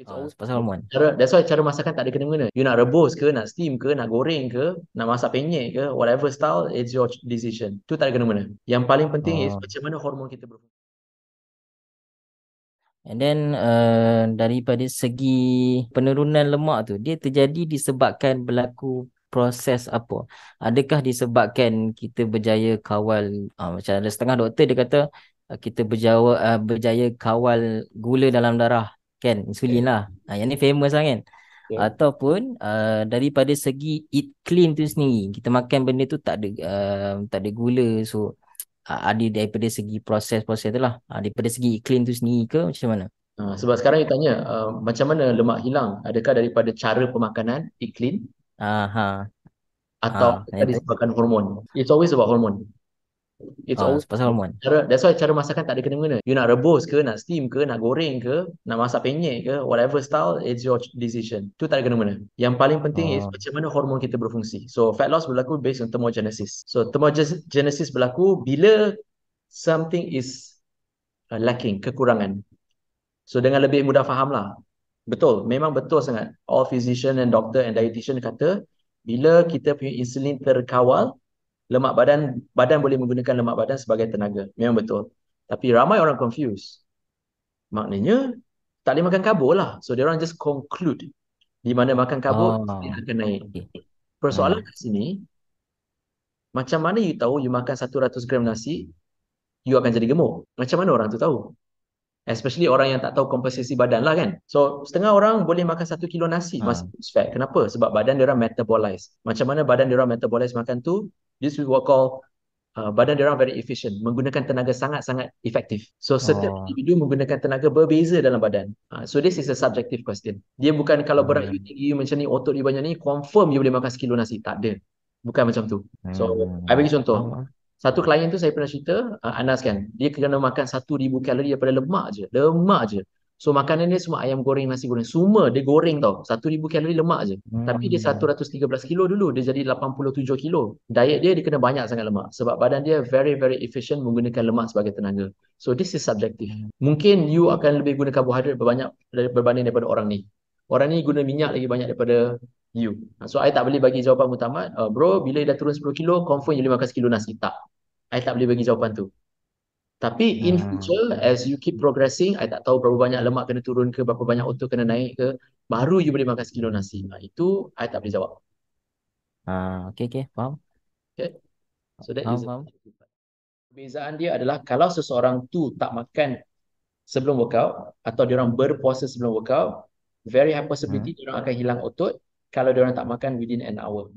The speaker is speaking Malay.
It's uh, ah, pasal hormon. Cara, that's why cara masakan tak ada kena-mengena. You nak rebus ke, nak steam ke, nak goreng ke, nak masak penyek ke, whatever style, it's your decision. Tu tak ada kena-mengena. Yang paling penting uh. is ah. macam mana hormon kita berfungsi. And then uh, daripada segi penurunan lemak tu, dia terjadi disebabkan berlaku proses apa? Adakah disebabkan kita berjaya kawal, uh, macam ada setengah doktor dia kata, kita berjaya, uh, berjaya kawal gula dalam darah kan insulin okay. lah ha, yang ni famous lah kan okay. Ya. ataupun uh, daripada segi eat clean tu sendiri kita makan benda tu tak ada uh, tak ada gula so uh, ada daripada segi proses-proses tu lah uh, daripada segi eat clean tu sendiri ke macam mana sebab sekarang dia tanya uh, macam mana lemak hilang adakah daripada cara pemakanan eat clean aha atau ha, tadi sebabkan hormon it's always about hormon It's uh, always pasal ramuan. Cara, that's why cara masakan tak ada kena-mengena. You nak rebus ke, nak steam ke, nak goreng ke, nak masak penyek ke, whatever style, it's your decision. Tu tak ada kena-mengena. Yang paling penting uh. is ah. macam mana hormon kita berfungsi. So, fat loss berlaku based on thermogenesis. So, thermogenesis berlaku bila something is uh, lacking, kekurangan. So, dengan lebih mudah faham lah. Betul, memang betul sangat. All physician and doctor and dietitian kata, bila kita punya insulin terkawal, lemak badan badan boleh menggunakan lemak badan sebagai tenaga memang betul tapi ramai orang confuse maknanya tak boleh makan karbo lah so dia orang just conclude di mana makan karbo oh. Ah, dia akan naik persoalan hmm. kat sini macam mana you tahu you makan 100 gram nasi you akan jadi gemuk macam mana orang tu tahu especially orang yang tak tahu komposisi badan lah kan so setengah orang boleh makan satu kilo nasi hmm. masih kenapa sebab badan dia orang metabolize macam mana badan dia orang metabolize makan tu this we will call uh, badan dia orang very efficient menggunakan tenaga sangat-sangat efektif so setiap oh. individu menggunakan tenaga berbeza dalam badan uh, so this is a subjective question dia bukan kalau berat hmm. you tinggi you macam ni otot you banyak ni confirm you boleh makan sekilo nasi tak ada bukan macam tu so hmm. i bagi contoh hmm. satu klien tu saya pernah cerita uh, Anas kan dia kena makan 1000 kalori daripada lemak je lemak je So makanan dia semua ayam goreng, nasi goreng. Semua dia goreng tau. Satu ribu kalori lemak je. Hmm, Tapi dia ya. satu ratus tiga belas kilo dulu. Dia jadi lapan puluh tujuh kilo. Diet dia, dia kena banyak sangat lemak. Sebab badan dia very very efficient menggunakan lemak sebagai tenaga. So this is subjective. Hmm. Mungkin you akan lebih guna karbohidrat berbanyak berbanding daripada orang ni. Orang ni guna minyak lagi banyak daripada you. Ha, so I tak boleh bagi jawapan utama. Uh, oh, bro, bila dia dah turun 10 kilo, confirm you boleh makan sekilo nasi. Tak. I tak boleh bagi jawapan tu. Tapi yeah. in ah. future as you keep progressing, I tak tahu berapa banyak lemak kena turun ke, berapa banyak otot kena naik ke, baru you boleh makan sekilo nasi. Nah, itu I tak boleh jawab. Uh, okay, okay. Faham? Okay. So that faham, is Perbezaan dia adalah kalau seseorang tu tak makan sebelum workout atau dia orang berpuasa sebelum workout, very high possibility hmm. dia orang akan hilang otot kalau dia orang tak makan within an hour.